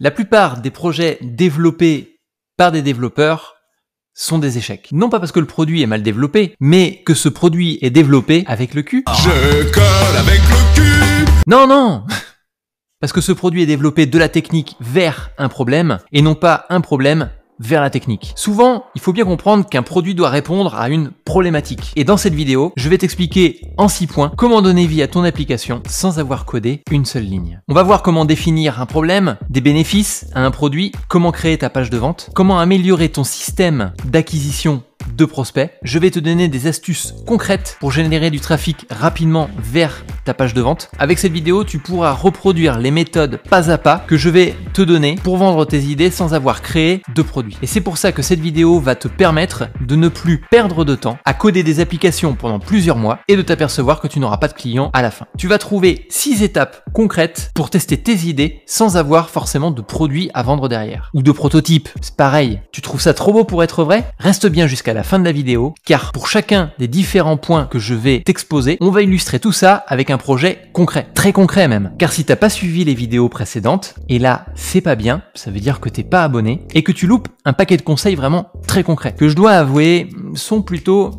La plupart des projets développés par des développeurs sont des échecs. Non pas parce que le produit est mal développé, mais que ce produit est développé avec le cul. Je colle avec le cul Non, non Parce que ce produit est développé de la technique vers un problème, et non pas un problème vers la technique. Souvent, il faut bien comprendre qu'un produit doit répondre à une problématique. Et dans cette vidéo, je vais t'expliquer en six points comment donner vie à ton application sans avoir codé une seule ligne. On va voir comment définir un problème, des bénéfices à un produit, comment créer ta page de vente, comment améliorer ton système d'acquisition de prospects. Je vais te donner des astuces concrètes pour générer du trafic rapidement vers ta page de vente. Avec cette vidéo, tu pourras reproduire les méthodes pas à pas que je vais te donner pour vendre tes idées sans avoir créé de produits. Et c'est pour ça que cette vidéo va te permettre de ne plus perdre de temps à coder des applications pendant plusieurs mois et de t'apercevoir que tu n'auras pas de clients à la fin. Tu vas trouver 6 étapes concrètes pour tester tes idées sans avoir forcément de produits à vendre derrière. Ou de prototype, c'est pareil. Tu trouves ça trop beau pour être vrai Reste bien jusqu'à à la fin de la vidéo, car pour chacun des différents points que je vais t'exposer, on va illustrer tout ça avec un projet concret, très concret même. Car si t'as pas suivi les vidéos précédentes, et là c'est pas bien, ça veut dire que t'es pas abonné, et que tu loupes un paquet de conseils vraiment très concrets, que je dois avouer sont plutôt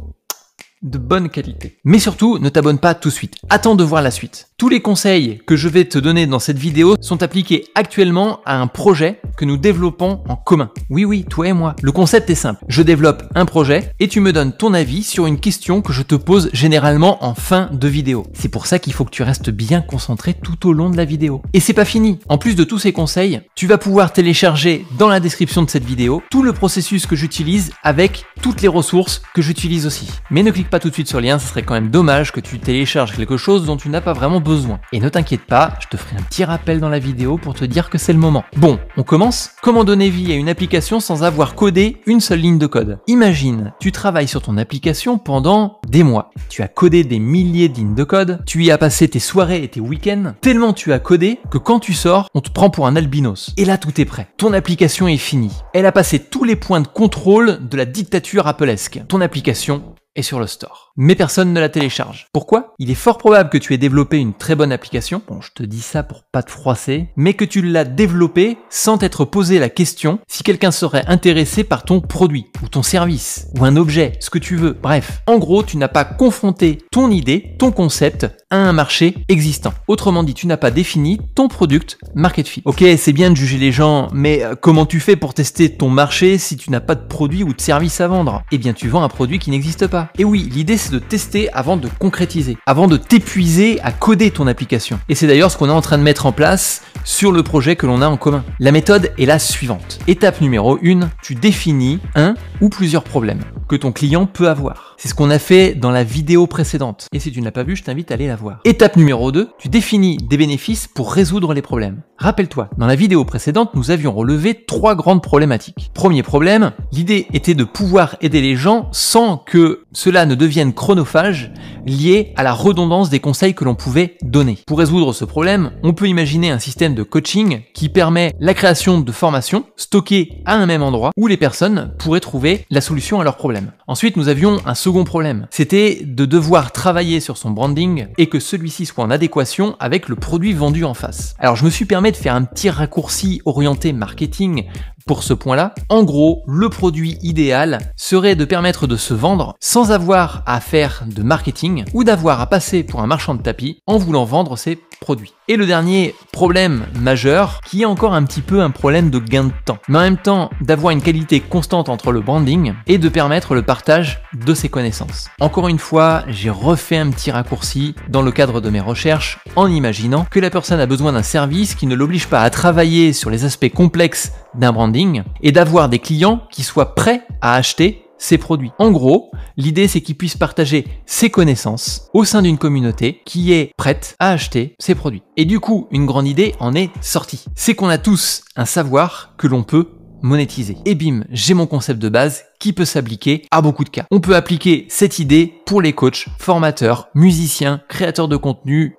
de bonne qualité. Mais surtout, ne t'abonne pas tout de suite. Attends de voir la suite. Tous les conseils que je vais te donner dans cette vidéo sont appliqués actuellement à un projet que nous développons en commun. Oui oui, toi et moi. Le concept est simple. Je développe un projet et tu me donnes ton avis sur une question que je te pose généralement en fin de vidéo. C'est pour ça qu'il faut que tu restes bien concentré tout au long de la vidéo. Et c'est pas fini. En plus de tous ces conseils, tu vas pouvoir télécharger dans la description de cette vidéo tout le processus que j'utilise avec toutes les ressources que j'utilise aussi. Mais ne clique pas tout de suite sur le lien, ce serait quand même dommage que tu télécharges quelque chose dont tu n'as pas vraiment besoin et ne t'inquiète pas, je te ferai un petit rappel dans la vidéo pour te dire que c'est le moment. Bon, on commence Comment donner vie à une application sans avoir codé une seule ligne de code Imagine, tu travailles sur ton application pendant des mois. Tu as codé des milliers de lignes de code, tu y as passé tes soirées et tes week-ends, tellement tu as codé que quand tu sors, on te prend pour un albinos. Et là, tout est prêt. Ton application est finie. Elle a passé tous les points de contrôle de la dictature appelesque. Ton application et sur le store. Mais personne ne la télécharge. Pourquoi Il est fort probable que tu aies développé une très bonne application, bon je te dis ça pour pas te froisser, mais que tu l'as développée sans t'être posé la question si quelqu'un serait intéressé par ton produit, ou ton service, ou un objet, ce que tu veux, bref. En gros, tu n'as pas confronté ton idée, ton concept, à un marché existant. Autrement dit, tu n'as pas défini ton product market fit. Ok, c'est bien de juger les gens, mais euh, comment tu fais pour tester ton marché si tu n'as pas de produit ou de service à vendre Eh bien tu vends un produit qui n'existe pas. Et oui, l'idée c'est de tester avant de concrétiser, avant de t'épuiser à coder ton application. Et c'est d'ailleurs ce qu'on est en train de mettre en place sur le projet que l'on a en commun. La méthode est la suivante. Étape numéro 1, tu définis un ou plusieurs problèmes que ton client peut avoir. C'est ce qu'on a fait dans la vidéo précédente. Et si tu ne l'as pas vu, je t'invite à aller la voir. Étape numéro 2, tu définis des bénéfices pour résoudre les problèmes. Rappelle-toi, dans la vidéo précédente, nous avions relevé trois grandes problématiques. Premier problème, l'idée était de pouvoir aider les gens sans que cela ne devienne chronophage lié à la redondance des conseils que l'on pouvait donner. Pour résoudre ce problème, on peut imaginer un système de coaching qui permet la création de formations stockées à un même endroit où les personnes pourraient trouver la solution à leur problème. Ensuite, nous avions un second problème. C'était de devoir travailler sur son branding et que celui-ci soit en adéquation avec le produit vendu en face. Alors, je me suis permis de faire un petit raccourci orienté marketing pour ce point-là. En gros, le produit idéal serait de permettre de se vendre sans avoir à faire de marketing ou d'avoir à passer pour un marchand de tapis en voulant vendre ses produits. Et le dernier problème majeur, qui est encore un petit peu un problème de gain de temps, mais en même temps d'avoir une qualité constante entre le branding et de permettre le partage de ses connaissances. Encore une fois, j'ai refait un petit raccourci dans le cadre de mes recherches en imaginant que la personne a besoin d'un service qui ne l'oblige pas à travailler sur les aspects complexes d'un branding et d'avoir des clients qui soient prêts à acheter ses produits. En gros, l'idée c'est qu'ils puissent partager ses connaissances au sein d'une communauté qui est prête à acheter ses produits. Et du coup, une grande idée en est sortie. C'est qu'on a tous un savoir que l'on peut monétiser. Et bim, j'ai mon concept de base qui peut s'appliquer à beaucoup de cas. On peut appliquer cette idée pour les coachs, formateurs, musiciens, créateurs de contenu,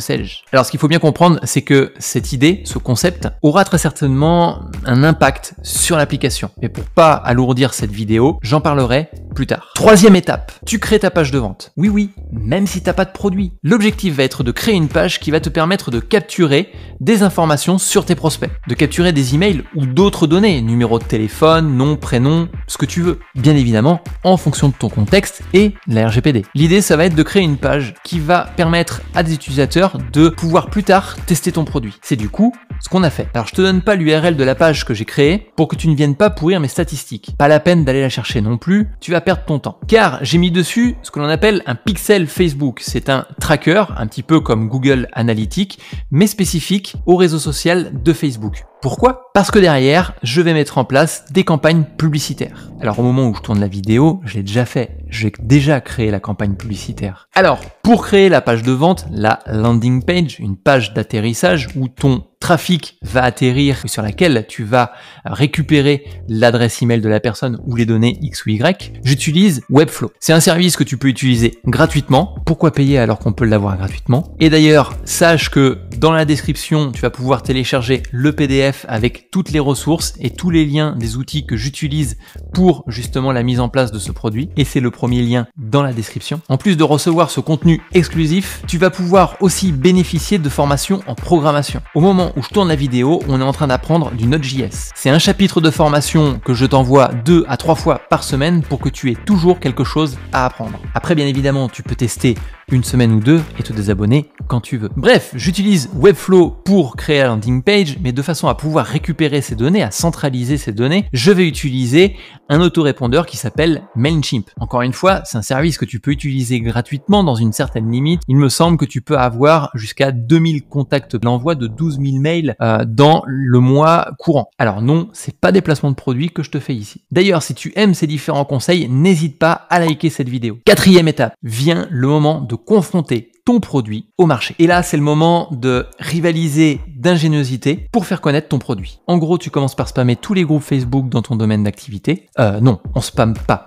sais-je. Alors ce qu'il faut bien comprendre, c'est que cette idée, ce concept, aura très certainement un impact sur l'application. Mais pour pas alourdir cette vidéo, j'en parlerai plus tard. Troisième étape, tu crées ta page de vente. Oui oui, même si t'as pas de produit. L'objectif va être de créer une page qui va te permettre de capturer des informations sur tes prospects, de capturer des emails ou d'autres données, numéro de téléphone, nom, prénom, ce que tu veux. Bien évidemment, en fonction de ton contexte et la RGPD. L'idée, ça va être de créer une page qui va permettre à des utilisateurs de pouvoir plus tard tester ton produit. C'est du coup ce qu'on a fait. Alors je te donne pas l'URL de la page que j'ai créée pour que tu ne viennes pas pourrir mes statistiques. Pas la peine d'aller la chercher non plus, tu vas perdre ton temps. Car j'ai mis dessus ce que l'on appelle un pixel Facebook. C'est un tracker, un petit peu comme Google Analytics, mais spécifique au réseau social de Facebook. Pourquoi Parce que derrière, je vais mettre en place des campagnes publicitaires. Alors au moment où je tourne la vidéo, je l'ai déjà fait, j'ai déjà créé la campagne publicitaire. Alors, pour créer la page de vente, la landing page, une page d'atterrissage où ton trafic va atterrir sur laquelle tu vas récupérer l'adresse email de la personne ou les données X ou Y, j'utilise Webflow. C'est un service que tu peux utiliser gratuitement. Pourquoi payer alors qu'on peut l'avoir gratuitement Et d'ailleurs, sache que dans la description, tu vas pouvoir télécharger le PDF avec toutes les ressources et tous les liens des outils que j'utilise pour justement la mise en place de ce produit. Et c'est le premier lien dans la description. En plus de recevoir ce contenu exclusif, tu vas pouvoir aussi bénéficier de formations en programmation. Au moment où je tourne la vidéo, on est en train d'apprendre du Node.js. C'est un chapitre de formation que je t'envoie deux à trois fois par semaine pour que tu aies toujours quelque chose à apprendre. Après, bien évidemment, tu peux tester une semaine ou deux et te désabonner quand tu veux. Bref, j'utilise Webflow pour créer la landing page, mais de façon à pouvoir récupérer ces données, à centraliser ces données, je vais utiliser un autorépondeur qui s'appelle Mailchimp. Encore une fois, c'est un service que tu peux utiliser gratuitement dans une certaine limite. Il me semble que tu peux avoir jusqu'à 2000 contacts d'envoi de 12 000 mails euh, dans le mois courant. Alors non, c'est pas des placements de produits que je te fais ici. D'ailleurs, si tu aimes ces différents conseils, n'hésite pas à liker cette vidéo. Quatrième étape, vient le moment de confronter ton produit au marché. Et là, c'est le moment de rivaliser d'ingéniosité pour faire connaître ton produit. En gros, tu commences par spammer tous les groupes Facebook dans ton domaine d'activité. Euh, non, on spamme pas.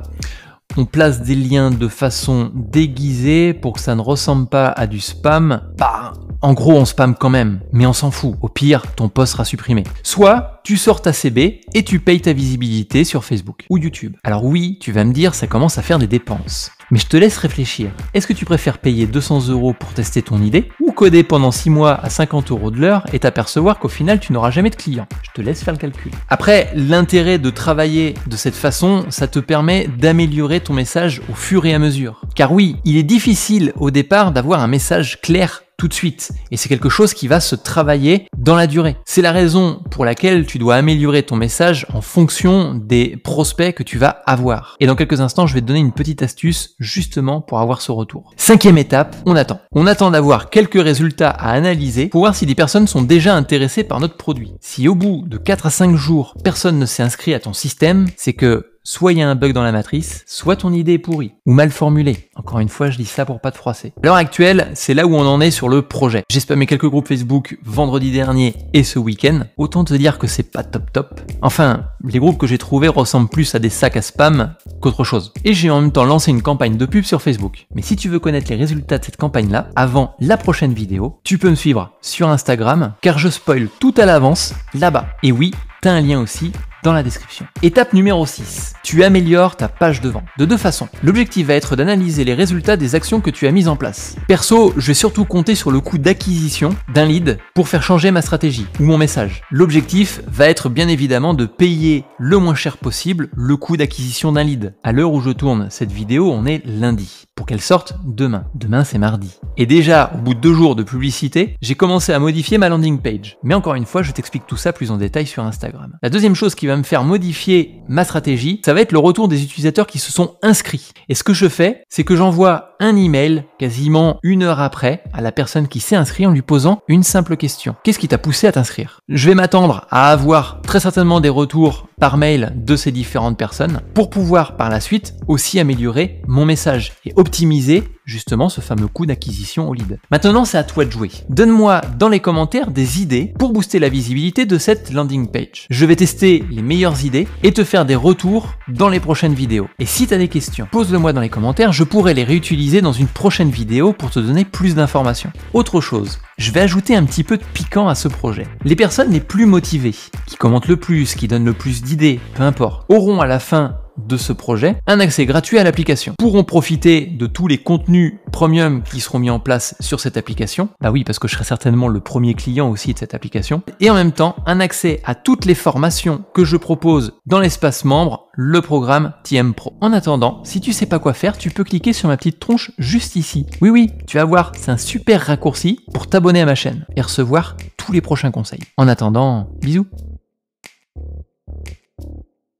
On place des liens de façon déguisée pour que ça ne ressemble pas à du spam. Bah, en gros, on spam quand même, mais on s'en fout. Au pire, ton post sera supprimé. Soit tu sors ta CB et tu payes ta visibilité sur Facebook ou YouTube. Alors oui, tu vas me dire, ça commence à faire des dépenses. Mais je te laisse réfléchir. Est-ce que tu préfères payer 200 euros pour tester ton idée ou coder pendant 6 mois à 50 euros de l'heure et t'apercevoir qu'au final tu n'auras jamais de clients Je te laisse faire le calcul. Après, l'intérêt de travailler de cette façon, ça te permet d'améliorer ton message au fur et à mesure. Car oui, il est difficile au départ d'avoir un message clair tout de suite. Et c'est quelque chose qui va se travailler dans la durée. C'est la raison pour laquelle tu dois améliorer ton message en fonction des prospects que tu vas avoir. Et dans quelques instants, je vais te donner une petite astuce justement pour avoir ce retour. Cinquième étape, on attend. On attend d'avoir quelques résultats à analyser pour voir si des personnes sont déjà intéressées par notre produit. Si au bout de 4 à 5 jours, personne ne s'est inscrit à ton système, c'est que soit il y a un bug dans la matrice, soit ton idée est pourrie ou mal formulée. Encore une fois, je dis ça pour pas te froisser. À l'heure actuelle, c'est là où on en est sur le projet. J'ai spammé quelques groupes Facebook vendredi dernier et ce week-end. Autant te dire que c'est pas top top. Enfin, les groupes que j'ai trouvés ressemblent plus à des sacs à spam qu'autre chose. Et j'ai en même temps lancé une campagne de pub sur Facebook. Mais si tu veux connaître les résultats de cette campagne-là, avant la prochaine vidéo, tu peux me suivre sur Instagram, car je spoil tout à l'avance là-bas. Et oui, t'as un lien aussi la description. Étape numéro 6. Tu améliores ta page de vente. De deux façons. L'objectif va être d'analyser les résultats des actions que tu as mises en place. Perso, je vais surtout compter sur le coût d'acquisition d'un lead pour faire changer ma stratégie ou mon message. L'objectif va être bien évidemment de payer le moins cher possible le coût d'acquisition d'un lead. À l'heure où je tourne cette vidéo, on est lundi pour qu'elle sorte demain. Demain, c'est mardi. Et déjà, au bout de deux jours de publicité, j'ai commencé à modifier ma landing page. Mais encore une fois, je t'explique tout ça plus en détail sur Instagram. La deuxième chose qui va me faire modifier ma stratégie, ça va être le retour des utilisateurs qui se sont inscrits. Et ce que je fais, c'est que j'envoie un email quasiment une heure après à la personne qui s'est inscrite en lui posant une simple question. Qu'est-ce qui t'a poussé à t'inscrire Je vais m'attendre à avoir très certainement des retours par mail de ces différentes personnes pour pouvoir par la suite aussi améliorer mon message et optimiser justement ce fameux coup d'acquisition au lead. Maintenant, c'est à toi de jouer. Donne-moi dans les commentaires des idées pour booster la visibilité de cette landing page. Je vais tester les meilleures idées et te faire des retours dans les prochaines vidéos. Et si tu as des questions, pose-le moi dans les commentaires, je pourrai les réutiliser dans une prochaine vidéo pour te donner plus d'informations. Autre chose, je vais ajouter un petit peu de piquant à ce projet. Les personnes les plus motivées, qui commentent le plus, qui donnent le plus d'idées, peu importe, auront à la fin de ce projet, un accès gratuit à l'application. Pourront profiter de tous les contenus premium qui seront mis en place sur cette application. Bah oui, parce que je serai certainement le premier client aussi de cette application. Et en même temps, un accès à toutes les formations que je propose dans l'espace membre, le programme TM Pro. En attendant, si tu sais pas quoi faire, tu peux cliquer sur ma petite tronche juste ici. Oui, oui, tu vas voir, c'est un super raccourci pour t'abonner à ma chaîne et recevoir tous les prochains conseils. En attendant, bisous